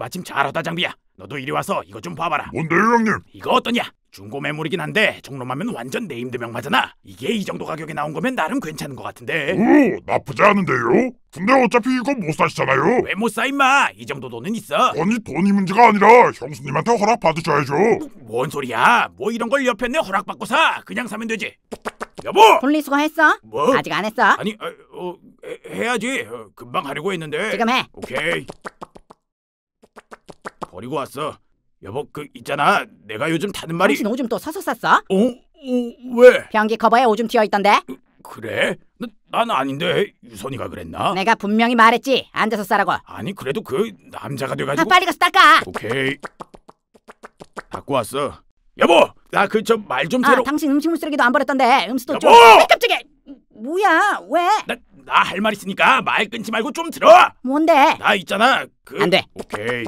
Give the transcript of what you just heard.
마침 잘하다 장비야. 너도 이리 와서 이거 좀 봐봐라. 뭔데요 형님? 이거 어떠냐? 중고 매물이긴 한데 종로하면 완전 네임드명 맞잖아. 이게 이 정도 가격에 나온 거면 나름 괜찮은 것 같은데. 오 나쁘지 않은데요? 근데 어차피 이거 못 사시잖아요. 왜 못 사 임마? 이 정도 돈은 있어. 아니 돈이 문제가 아니라 형수님한테 허락 받으셔야죠. 뭔 소리야? 뭐 이런 걸 옆에 내 허락 받고 사. 그냥 사면 되지. 여보. 분리수거 했어? 뭐? 아직 안 했어? 아니 어, 어, 해- 야지 어, 금방 하려고 했는데. 지금 해. 오케이. 버리고 왔어. 여보 그 있잖아 내가 요즘 타는 말이 당신 오줌 또 서서 쌌어? 어? 어 왜? 변기 커버에 오줌 튀어 있던데. 그래? 나, 난 아닌데 유선이가 그랬나? 내가 분명히 말했지 앉아서 싸라고. 아니 그래도 그 남자가 돼가지고 아, 빨리 가서 닦아. 오케이 갖고 왔어 여보 나 그 저 말좀 아, 새로 당신 음식물 쓰레기도 안 버렸던데 음식도 좀. 여보! 아, 깜짝이야. 뭐야? 왜? 나할 말 있으니까 말 끊지 말고 좀 들어 뭔데? 나 있잖아 그안 돼. 오케이